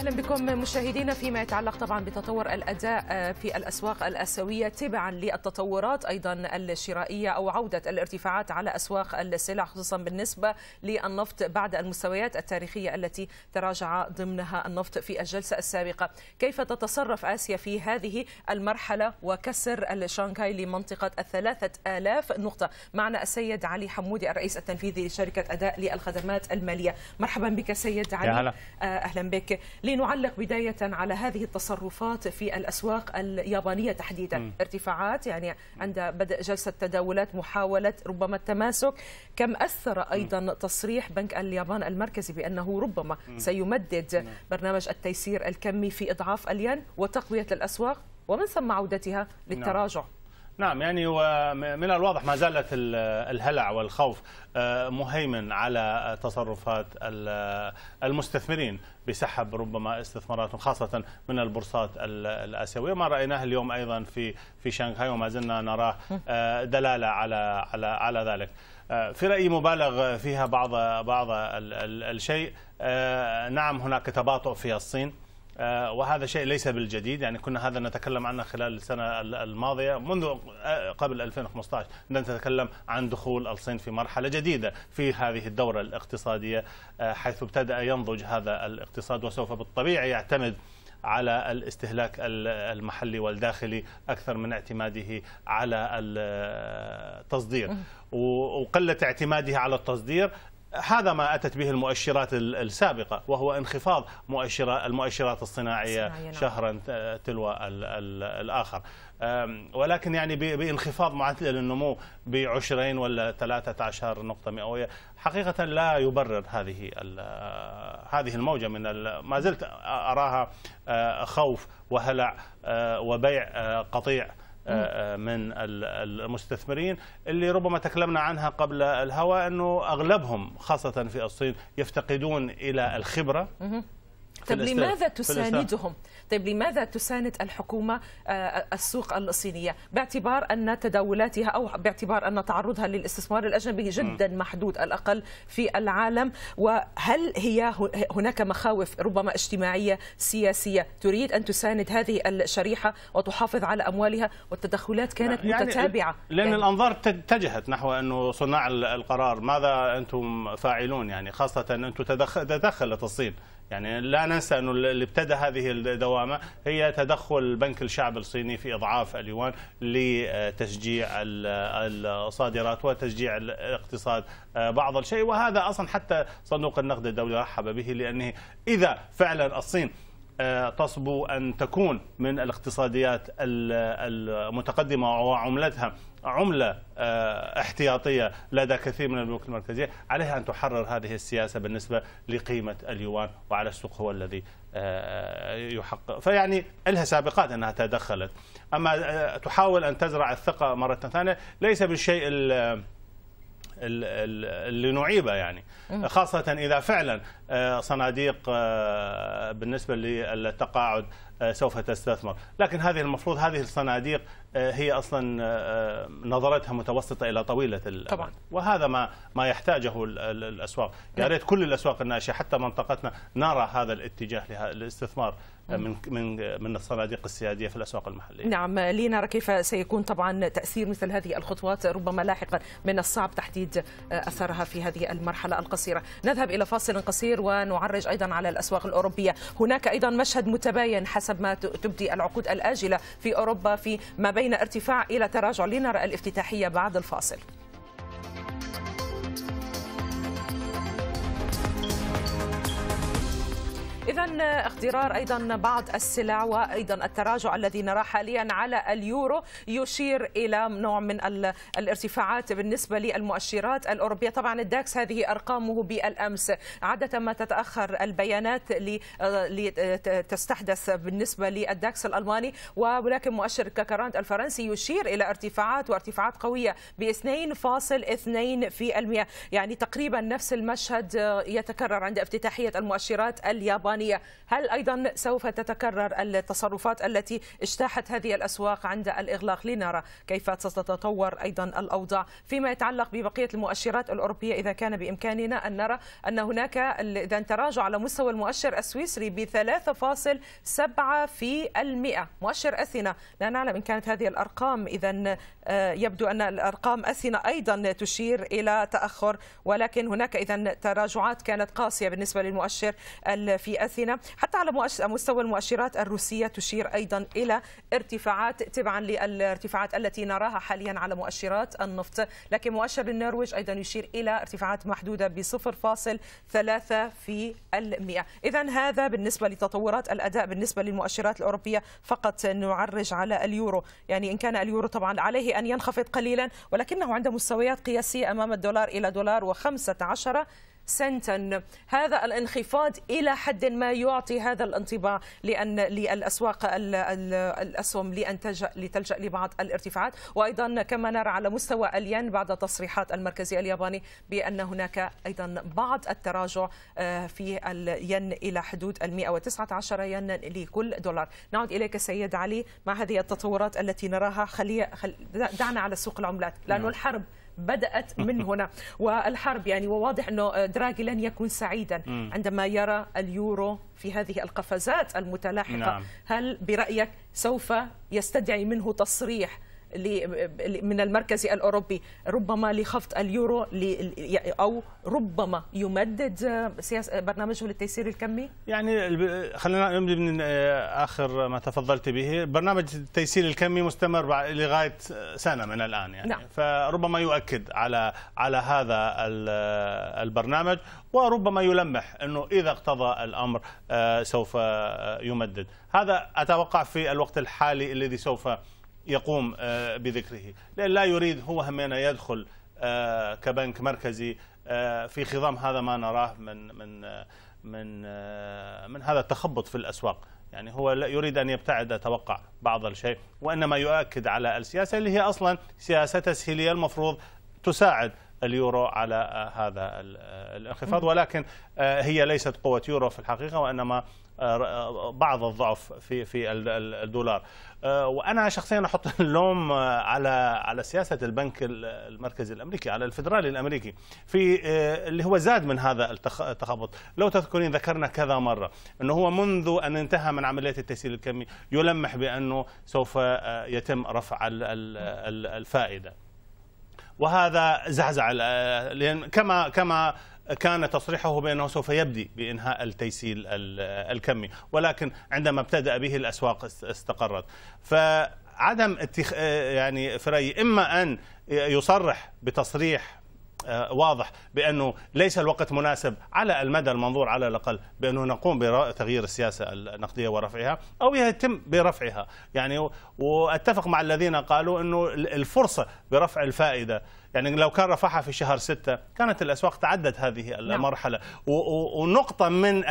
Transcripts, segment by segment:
اهلا بكم مشاهدينا فيما يتعلق طبعا بتطور الاداء آه، في الاسواق الاسيويه تبعا للتطورات ايضا الشرائيه او عوده الارتفاعات على اسواق السلع خصوصا بالنسبه للنفط بعد المستويات التاريخيه التي تراجع ضمنها النفط في الجلسه السابقه، كيف تتصرف اسيا في هذه المرحله وكسر الشانغهاي لمنطقه الثلاثة آلاف نقطه، معنا السيد علي حمودي الرئيس التنفيذي لشركه اداء للخدمات الماليه، مرحبا بك سيد علي آه، اهلا بك لنعلق بداية على هذه التصرفات في الأسواق اليابانية تحديدا م. ارتفاعات يعني عند بدء جلسة تداولات محاولة ربما التماسك كم أثر أيضا م. تصريح بنك اليابان المركزي بأنه ربما م. سيمدد م. نعم. برنامج التيسير الكمي في إضعاف الين وتقوية الأسواق ومن ثم عودتها نعم. للتراجع م. نعم يعني ومن الواضح ما زالت الهلع والخوف آه، مهيمن على تصرفات المستثمرين بسحب ربما استثماراتهم خاصة من البورصات الآسيوية ما رأيناه اليوم أيضا في في شنغهاي وما زلنا نراه آه، دلالة على على على ذلك آه، في رأيي مبالغ فيها بعض بعض الشيء نعم هناك تباطؤ في الصين آه، وهذا شيء ليس بالجديد يعني كنا هذا نتكلم عنه خلال السنة الماضية منذ آه، قبل 2015 نتكلم عن دخول الصين في مرحلة جديدة في هذه الدورة الاقتصادية آه، حيث ابتدأ ينضج هذا الاقتصاد وسوف بالطبيعي يعتمد على الاستهلاك المحلي والداخلي أكثر من اعتماده على التصدير وقلة اعتماده على التصدير هذا ما أتت به المؤشرات السابقة وهو انخفاض المؤشرات الصناعية نعم. شهرا تلو الآخر ولكن يعني بانخفاض معدل النمو بعشرين ولا ثلاثة عشر نقطة مئوية حقيقة لا يبرر هذه هذه الموجة من ما زلت أراها خوف وهلع وبيع قطيع آه، آه، من المستثمرين اللي ربما تكلمنا عنها قبل الهواء أنه أغلبهم خاصة في الصين يفتقدون إلى الخبرة طب لماذا تساندهم؟ طيب لماذا تساند الحكومة آه، السوق الصينية باعتبار أن تداولاتها أو باعتبار أن تعرضها للاستثمار الأجنبي جدا محدود الأقل في العالم وهل هي هناك مخاوف ربما اجتماعية سياسية تريد أن تساند هذه الشريحة وتحافظ على أموالها والتدخلات كانت يعني متتابعة لأن يعني الأنظار اتجهت نحو أنه صناع القرار ماذا أنتم فاعلون يعني خاصة أنتم تدخلت الصين يعني لا ننسى انه اللي ابتدى هذه الدوامه هي تدخل بنك الشعب الصيني في اضعاف اليوان لتشجيع الصادرات وتشجيع الاقتصاد آه، بعض الشيء وهذا اصلا حتى صندوق النقد الدولي رحب به لانه اذا فعلا الصين تصبو أن تكون من الاقتصاديات المتقدمة وعملتها عملة آه، احتياطية لدى كثير من البنوك المركزية عليها أن تحرر هذه السياسة بالنسبة لقيمة اليوان وعلى السوق هو الذي آه، يحقق فيعني لها سابقات أنها تدخلت أما آه، تحاول أن تزرع الثقة مرة ثانية ليس بالشيء اللي نعيبه يعني خاصة إذا فعلا آه، صناديق آه، بالنسبة للتقاعد آه، سوف تستثمر لكن هذه المفروض هذه الصناديق آه، هي اصلا آه، آه، نظرتها متوسطه الى طويله الامد طبعا وهذا ما ما يحتاجه الاسواق نعم. يا يعني ريت كل الاسواق الناشئه حتى منطقتنا نرى هذا الاتجاه للاستثمار من من من الصناديق السياديه في الاسواق المحليه. نعم لنرى كيف سيكون طبعا تاثير مثل هذه الخطوات ربما لاحقا من الصعب تحديد اثرها في هذه المرحله القصيره. نذهب الى فاصل قصير ونعرج ايضا على الاسواق الاوروبيه، هناك ايضا مشهد متباين حسب ما تبدي العقود الاجله في اوروبا في ما بين بين ارتفاع إلى تراجع لنرى الافتتاحية بعد الفاصل إذا اخترار أيضا بعض السلع وأيضا التراجع الذي نراه حاليا على اليورو يشير إلى نوع من الارتفاعات بالنسبة للمؤشرات الأوروبية طبعا الداكس هذه أرقامه بالأمس عادة ما تتأخر البيانات لتستحدث بالنسبة للداكس الألماني ولكن مؤشر كاكاراند الفرنسي يشير إلى ارتفاعات وارتفاعات قوية ب 2.2% يعني تقريبا نفس المشهد يتكرر عند افتتاحية المؤشرات اليابانية اليابانية هل أيضا سوف تتكرر التصرفات التي اجتاحت هذه الأسواق عند الإغلاق لنرى كيف ستتطور أيضا الأوضاع فيما يتعلق ببقية المؤشرات الأوروبية إذا كان بإمكاننا أن نرى أن هناك إذا تراجع على مستوى المؤشر السويسري ب 3.7 في المئة مؤشر أثينا لا نعلم إن كانت هذه الأرقام إذا آه، يبدو أن الأرقام أثينا أيضا تشير إلى تأخر ولكن هناك إذا تراجعات كانت قاسية بالنسبة للمؤشر في أثينا حتى على مستوى المؤشرات الروسية تشير أيضا إلى ارتفاعات تبعا للارتفاعات التي نراها حاليا على مؤشرات النفط لكن مؤشر النرويج أيضا يشير إلى ارتفاعات محدودة ب 0.3 في المئة إذا هذا بالنسبة لتطورات الأداء بالنسبة للمؤشرات الأوروبية فقط نعرج على اليورو يعني إن كان اليورو طبعا عليه أن ينخفض قليلا ولكنه عند مستويات قياسية أمام الدولار إلى دولار وخمسة عشر سنتا هذا الانخفاض إلى حد ما يعطي هذا الانطباع لأن للأسواق الأسهم لأن تلجأ لتلجأ لبعض الارتفاعات وأيضا كما نرى على مستوى الين بعد تصريحات المركزي الياباني بأن هناك أيضا بعض التراجع آه، في الين إلى حدود ال 119 ين لكل دولار نعود إليك سيد علي مع هذه التطورات التي نراها خلي دعنا على سوق العملات لانه نعم. الحرب بدأت من هنا والحرب يعني وواضح أنه دراغي لن يكون سعيدا عندما يرى اليورو في هذه القفزات المتلاحقة نعم. هل برأيك سوف يستدعي منه تصريح من المركز الأوروبي ربما لخفض اليورو أو ربما يمدد برنامجه للتيسير الكمي؟ يعني خلينا نبدأ من آه، آخر ما تفضلت به برنامج التيسير الكمي مستمر لغاية سنة من الآن يعني نعم. فربما يؤكد على على هذا آه، البرنامج وربما يلمح أنه إذا اقتضى الأمر آه، سوف يمدد هذا أتوقع في الوقت الحالي الذي سوف يقوم آه، بذكره لأن لا يريد هو همينة يدخل آه، كبنك مركزي آه، في خضم هذا ما نراه من من من من هذا التخبط في الاسواق يعني هو يريد ان يبتعد اتوقع بعض الشيء وانما يؤكد على السياسه اللي هي اصلا سياسه تسهيليه المفروض تساعد اليورو على هذا الانخفاض ولكن هي ليست قوه يورو في الحقيقه وانما بعض الضعف في في الدولار آه، وانا شخصيا احط اللوم على على سياسه البنك المركزي الامريكي على الفدرالي الامريكي في آه، اللي هو زاد من هذا التخبط لو تذكرين ذكرنا كذا مره انه هو منذ ان انتهى من عمليه التسهيل الكمي يلمح بانه سوف آه، يتم رفع الفائده وهذا زعزع كما كما كان تصريحه بأنه سوف يبدي بإنهاء التيسيل الكمي ولكن عندما ابتدأ به الأسواق استقرت فعدم اتخ... يعني فري إما أن يصرح بتصريح آه، واضح بانه ليس الوقت مناسب على المدى المنظور على الاقل بانه نقوم بتغيير السياسه النقديه ورفعها او يتم برفعها يعني واتفق مع الذين قالوا انه الفرصه برفع الفائده يعني لو كان رفعها في شهر ستة كانت الأسواق تعدت هذه نعم. المرحلة نعم. ونقطة من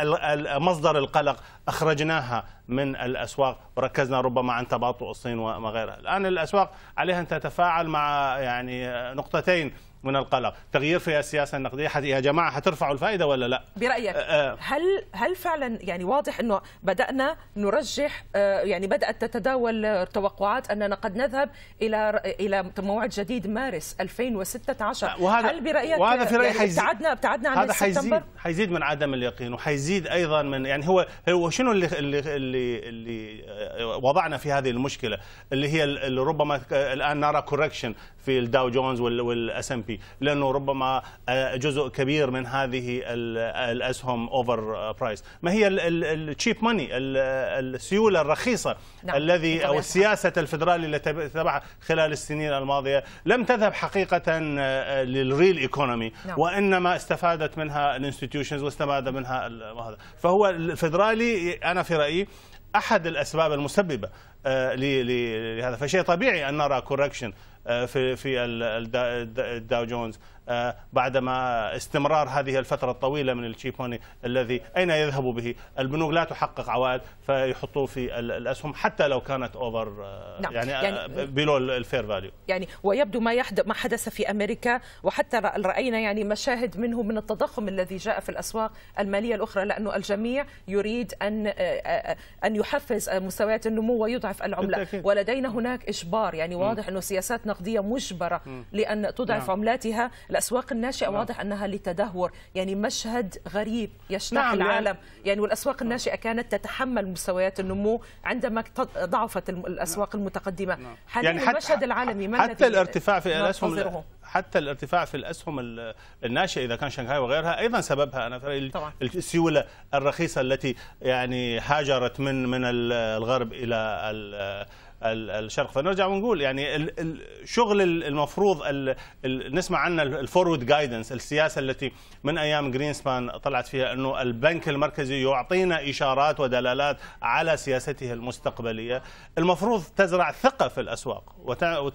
مصدر القلق أخرجناها من الأسواق وركزنا ربما عن تباطؤ الصين وما غيرها الآن الأسواق عليها أن تتفاعل مع يعني نقطتين من القلق تغيير في السياسه النقديه يا جماعه حترفعوا الفائده ولا لا برايك آه، آه. هل هل فعلا يعني واضح انه بدانا نرجح آه، يعني بدات تتداول التوقعات اننا قد نذهب الى الى موعد جديد مارس 2016 وهذا هل برايك وهذا في رايي يعني ابتعدنا ابتعدنا عن هذا حيزيد حيزيد من عدم اليقين وحيزيد ايضا من يعني هو هو شنو اللي اللي اللي, اللي وضعنا في هذه المشكله اللي هي اللي ربما الان نرى كوركشن في الداو جونز والاس ام بي الأوروبي لأنه ربما آه، جزء كبير من هذه الأسهم أوفر برايس ما هي التشيب ماني السيولة الرخيصة نعم. الذي أو السياسة الفدرالية التي تبعها خلال السنين الماضية لم تذهب حقيقة آه، للريل ايكونومي نعم. وإنما استفادت منها الانستتيوشنز واستفاد منها وهذا فهو الفدرالي أنا في رأيي احد الاسباب المسببه آه، لهذا فشيء طبيعي ان نرى كوركشن آه، في في الداو جونز آه، بعدما استمرار هذه الفترة الطويلة من الشيبوني الذي أين يذهب به البنوك لا تحقق عوائد فيحطوه في الأسهم حتى لو كانت أوفر آه، نعم. يعني, آه، يعني بلو الفير فاليو يعني ويبدو ما, يحدث ما حدث في أمريكا وحتى رأينا يعني مشاهد منه من التضخم الذي جاء في الأسواق المالية الأخرى لأنه الجميع يريد أن أن يحفز مستويات النمو ويضعف العملة بالتأكيد. ولدينا هناك إجبار يعني واضح أنه سياسات نقدية مجبرة لأن تضعف نعم. عملاتها الأسواق الناشئة نعم. واضح أنها لتدهور يعني مشهد غريب يشتاق نعم يعني العالم يعني, والأسواق نعم. الناشئة كانت تتحمل مستويات النمو عندما ضعفت الأسواق نعم. المتقدمة نعم. يعني المشهد العالمي ما حتى الارتفاع في الأسهم حتى الارتفاع في الاسهم الناشئه اذا كان شنغهاي وغيرها ايضا سببها انا طبعا. السيوله الرخيصه التي يعني هاجرت من من الغرب الى الشرق فنرجع ونقول يعني الشغل المفروض نسمع عنه الفورورد جايدنس السياسه التي من ايام جرينسبان طلعت فيها انه البنك المركزي يعطينا اشارات ودلالات على سياسته المستقبليه المفروض تزرع ثقه في الاسواق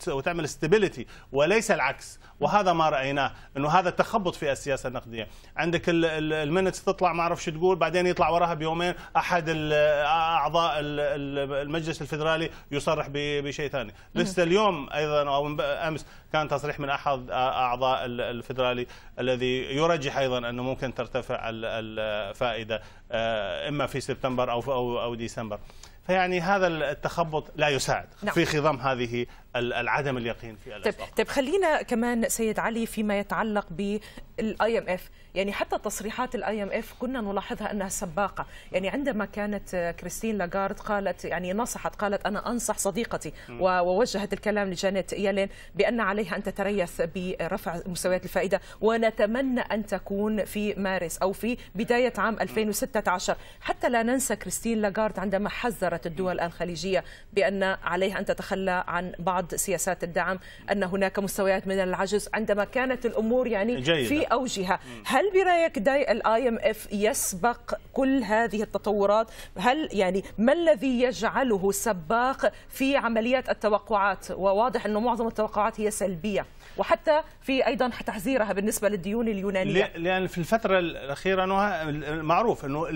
وتعمل ستابيليتي وليس العكس وهذا ما رايناه انه هذا تخبط في السياسه النقديه عندك المنتس تطلع ما اعرف شو تقول بعدين يطلع وراها بيومين احد اعضاء المجلس الفدرالي يصرح بشيء ثاني لسه اليوم ايضا او امس كان تصريح من احد اعضاء الفدرالي الذي يرجح ايضا انه ممكن ترتفع الفائده آه، اما في سبتمبر او او ديسمبر فيعني هذا التخبط لا يساعد نعم. في خضم هذه العدم اليقين في طيب، الاسواق طيب, طيب خلينا كمان سيد علي فيما يتعلق بالاي ام اف يعني حتى تصريحات الاي ام اف كنا نلاحظها انها سباقه يعني عندما كانت كريستين لاغارد قالت يعني نصحت قالت انا انصح صديقتي ووجهت الكلام لجانيت يلين بان عليها ان تتريث برفع مستويات الفائده ونتمنى ان تكون في مارس او في بدايه عام 2016 حتى لا ننسى كريستين لاغارد عندما حذرت الدول الخليجيه بان عليها ان تتخلى عن بعض بعض سياسات الدعم أن هناك مستويات من العجز عندما كانت الأمور يعني جيدة. في أوجها هل برأيك داي الاي ام اف يسبق كل هذه التطورات هل يعني ما الذي يجعله سباق في عمليات التوقعات وواضح أنه معظم التوقعات هي سلبية وحتى في ايضا تحذيرها بالنسبه للديون اليونانيه لان في الفتره الاخيره انه معروف انه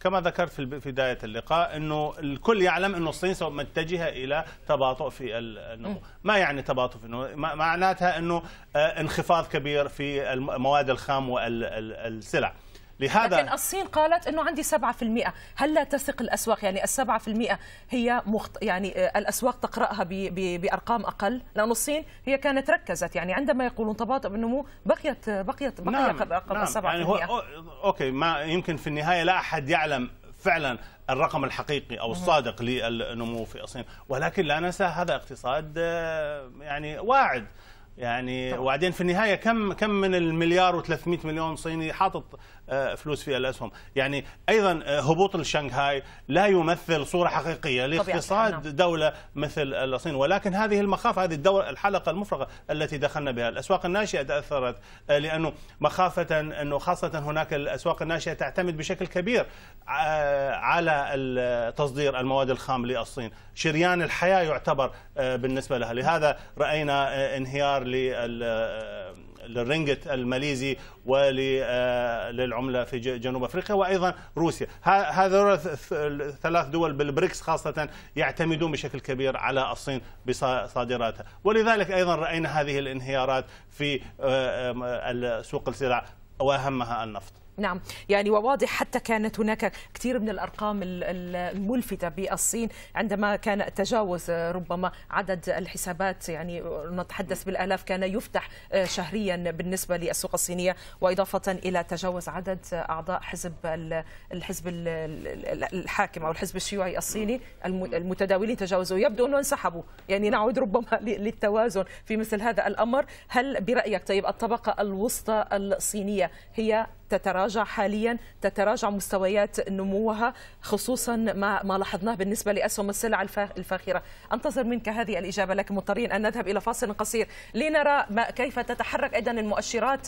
كما ذكرت في بدايه اللقاء انه الكل يعلم انه الصين سوف متجهه الى تباطؤ في النمو ما يعني تباطؤ في النمو معناتها انه آه، انخفاض كبير في المواد الخام والسلع لهذا لكن الصين قالت انه عندي 7% هل لا تثق الاسواق يعني ال7% هي مخت... يعني الاسواق تقراها ب... ب... بارقام اقل لانه الصين هي كانت ركزت يعني عندما يقولون تباطؤ بالنمو بقيت بقيت بقي نعم. رقم نعم. 7% يعني هو اوكي ما يمكن في النهايه لا احد يعلم فعلا الرقم الحقيقي او الصادق للنمو في الصين ولكن لا ننسى هذا اقتصاد آه، يعني واعد يعني وبعدين في النهايه كم كم من المليار و300 مليون صيني حاطط آه، فلوس في الاسهم يعني ايضا آه، هبوط الشنغهاي لا يمثل صوره حقيقيه لاقتصاد نعم. دوله مثل الصين ولكن هذه المخافه هذه الدوله الحلقه المفرغه التي دخلنا بها الاسواق الناشئه تاثرت آه، لانه مخافه انه خاصه هناك الاسواق الناشئه تعتمد بشكل كبير على تصدير المواد الخام للصين شريان الحياه يعتبر بالنسبه لها لهذا راينا انهيار للرنجت الماليزي وللعملة في جنوب أفريقيا وأيضا روسيا هذا ثلاث دول بالبريكس خاصة يعتمدون بشكل كبير على الصين بصادراتها ولذلك أيضا رأينا هذه الانهيارات في آه، آه، سوق السلع وأهمها النفط نعم يعني وواضح حتى كانت هناك كثير من الارقام الملفته بالصين عندما كان تجاوز آه، ربما عدد الحسابات يعني نتحدث بالالاف كان يفتح آه، شهريا بالنسبه للسوق الصينيه واضافه الى تجاوز عدد اعضاء حزب الحزب الحاكم او الحزب الشيوعي الصيني المتداولين تجاوزوا يبدو انه انسحبوا يعني نعود ربما للتوازن في مثل هذا الامر هل برايك طيب الطبقه الوسطى الصينيه هي تتراجع حاليا تتراجع مستويات نموها خصوصا ما ما لاحظناه بالنسبه لاسهم السلع الفاخره انتظر منك هذه الاجابه لكن مضطرين ان نذهب الى فاصل قصير لنرى ما كيف تتحرك ايضا المؤشرات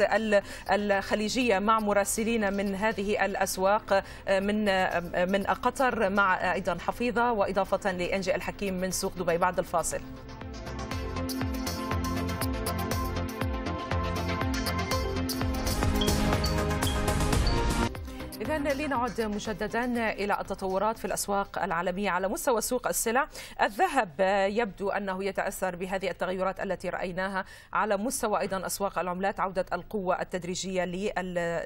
الخليجيه مع مراسلين من هذه الاسواق من من قطر مع ايضا حفيظه واضافه لانجي الحكيم من سوق دبي بعد الفاصل إذا لنعد مجددا إلى التطورات في الأسواق العالمية على مستوى سوق السلع الذهب يبدو أنه يتأثر بهذه التغيرات التي رأيناها على مستوى أيضا أسواق العملات عودة القوة التدريجية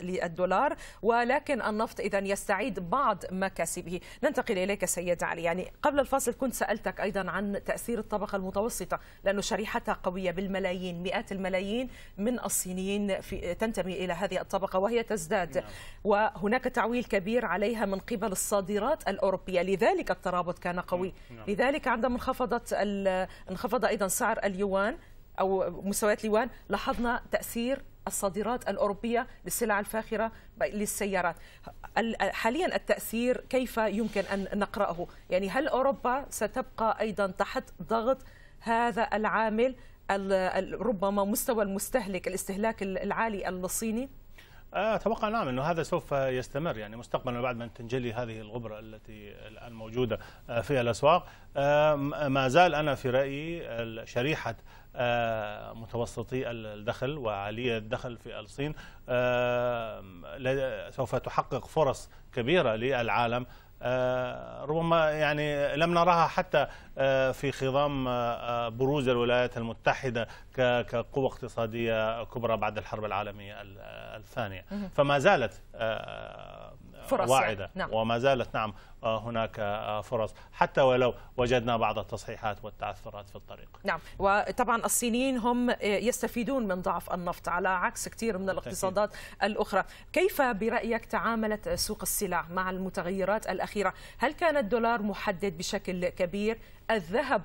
للدولار ولكن النفط إذا يستعيد بعض مكاسبه ننتقل إليك سيد علي يعني قبل الفاصل كنت سألتك أيضا عن تأثير الطبقة المتوسطة لأنه شريحتها قوية بالملايين مئات الملايين من الصينيين في تنتمي إلى هذه الطبقة وهي تزداد نعم. وهناك هناك تعويل كبير عليها من قبل الصادرات الأوروبية لذلك الترابط كان قوي نعم. لذلك عندما انخفضت انخفض أيضا سعر اليوان أو مستويات اليوان لاحظنا تأثير الصادرات الأوروبية للسلع الفاخرة للسيارات حاليا التأثير كيف يمكن أن نقرأه يعني هل أوروبا ستبقى أيضا تحت ضغط هذا العامل ربما مستوى المستهلك الاستهلاك العالي الصيني اتوقع نعم انه هذا سوف يستمر يعني مستقبلا بعد ما تنجلي هذه الغبره التي الان موجوده آه، في الاسواق آه، ما زال انا في رايي شريحه آه، متوسطي الدخل وعالي الدخل في الصين سوف تحقق فرص كبيره للعالم آه، ربما يعني لم نراها حتى آه، في خضام آه، بروز الولايات المتحدة كقوة اقتصادية كبرى بعد الحرب العالمية الثانية فما زالت فرص يعني. واعدة يعني. نعم. وما زالت نعم آه، هناك آه، فرص حتى ولو وجدنا بعض التصحيحات والتعثرات في الطريق نعم وطبعا الصينيين هم آه، يستفيدون من ضعف النفط على عكس كثير من الاقتصادات الأخرى كيف برأيك تعاملت سوق السلع مع المتغيرات الأخيرة هل كان الدولار محدد بشكل كبير الذهب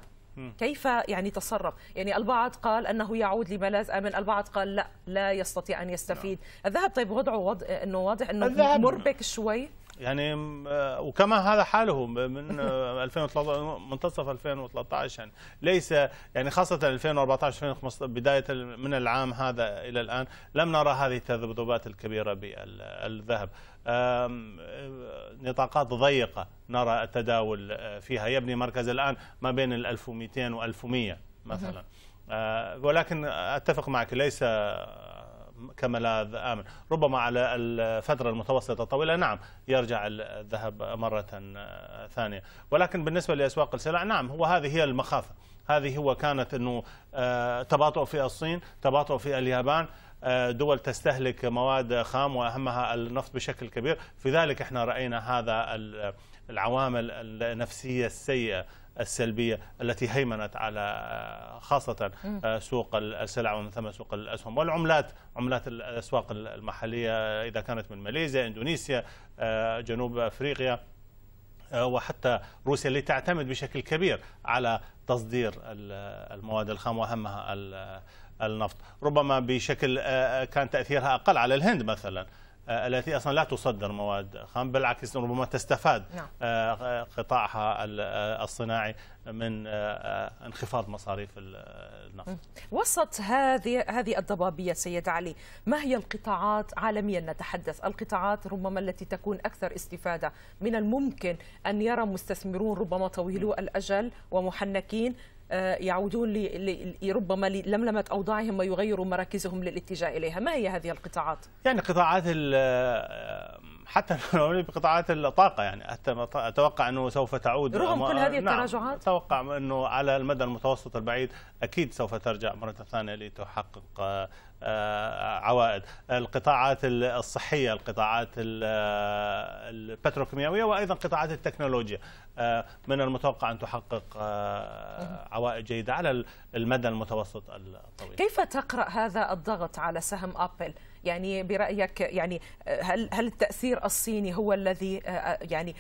كيف يعني تصرف يعني البعض قال أنه يعود لملاذ آمن البعض قال لا لا يستطيع أن يستفيد نعم. الذهب طيب وضعه وضع أنه واضح أنه مربك شوي يعني آه، وكما هذا حاله من 2013 آه، منتصف 2013 يعني ليس يعني خاصه 2014 2015 بدايه من العام هذا الى الان لم نرى هذه التذبذبات الكبيره بالذهب آه، نطاقات ضيقه نرى التداول فيها يبني مركز الان ما بين ال 1200 و 1100 مثلا ولكن اتفق معك ليس كملاذ آمن ربما على الفترة المتوسطة الطويلة نعم يرجع الذهب مرة آه، ثانية ولكن بالنسبة لأسواق السلع نعم هو هذه هي المخافة هذه هو كانت أنه آه، تباطؤ في الصين تباطؤ في اليابان آه، دول تستهلك مواد خام وأهمها النفط بشكل كبير في ذلك احنا رأينا هذا العوامل النفسية السيئة السلبية التي هيمنت على آه، خاصة آه، سوق السلع ومن ثم سوق الأسهم والعملات عملات الأسواق المحلية إذا كانت من ماليزيا إندونيسيا آه، جنوب أفريقيا وحتى روسيا اللي تعتمد بشكل كبير على تصدير المواد الخام وأهمها النفط ربما بشكل كان تأثيرها أقل على الهند مثلا آه، التي اصلا لا تصدر مواد خام بالعكس ربما تستفاد نعم. آه، آه، قطاعها الصناعي من انخفاض مصاريف النفط. وسط هذه هذه الضبابيه سيد علي، ما هي القطاعات عالميا نتحدث، القطاعات ربما التي تكون اكثر استفاده، من الممكن ان يرى مستثمرون ربما طويلو الاجل ومحنكين آه، يعودون ربما لملمة أوضاعهم ويغيروا مراكزهم للاتجاه إليها ما هي هذه القطاعات؟ يعني قطاعات حتى بقطاعات الطاقه يعني حتى اتوقع انه سوف تعود رغم كل هذه نعم، التراجعات نعم اتوقع انه على المدى المتوسط البعيد اكيد سوف ترجع مره ثانيه لتحقق آه، آه، عوائد القطاعات الصحيه القطاعات آه، البتروكيماويه وايضا قطاعات التكنولوجيا من المتوقع ان تحقق عوائد جيده على المدى المتوسط الطويل كيف تقرا هذا الضغط على سهم ابل يعني برايك يعني آه، هل هل التاثير الصيني هو الذي آه، آه، يعني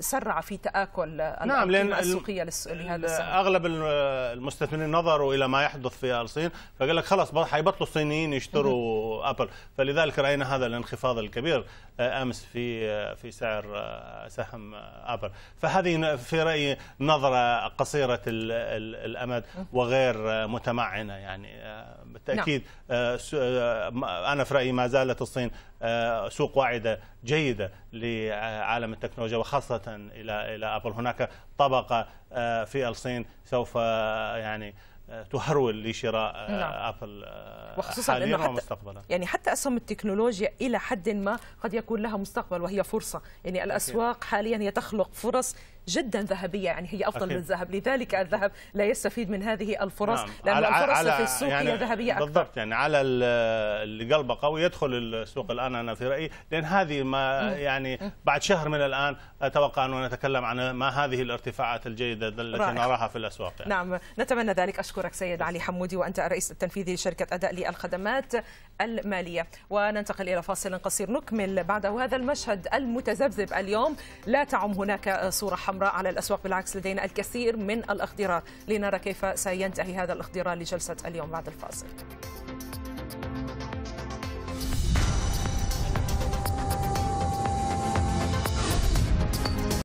سرع في تاكل نعم لان السوقيه لهذا اغلب المستثمرين نظروا الى ما يحدث في الصين فقال لك خلاص هيبطلوا الصينيين يشتروا ابل فلذلك راينا هذا الانخفاض الكبير آه، امس في آه، في سعر آه، سهم ابل فهذه في رايي نظره قصيره الامد وغير متمعنه يعني بالتاكيد نعم. انا في رايي ما زالت الصين سوق واعده جيده لعالم التكنولوجيا وخاصه الى الى ابل هناك طبقه في الصين سوف يعني تهرول لشراء آه، نعم. ابل آه، وخصوصا حاليا انه حتى ومستقبلا يعني حتى اسهم التكنولوجيا الى حد ما قد يكون لها مستقبل وهي فرصه يعني الاسواق حاليا هي تخلق فرص جدا ذهبيه يعني هي افضل أكيد. من الذهب لذلك الذهب لا يستفيد من هذه الفرص نعم. لان على الفرص على في السوق يعني هي ذهبيه اكثر بالضبط يعني على اللي قلبه قوي يدخل السوق الان انا في رايي لان هذه ما يعني بعد شهر من الان اتوقع انه نتكلم عن ما هذه الارتفاعات الجيده التي نراها في الاسواق يعني. نعم نتمنى ذلك اشكرك سيد علي حمودي وانت الرئيس التنفيذي لشركه اداء للخدمات الماليه وننتقل الى فاصل قصير نكمل بعده هذا المشهد المتذبذب اليوم لا تعم هناك صوره الحمراء على الأسواق بالعكس لدينا الكثير من الاخضرار لنرى كيف سينتهي هذا الاخضرار لجلسة اليوم بعد الفاصل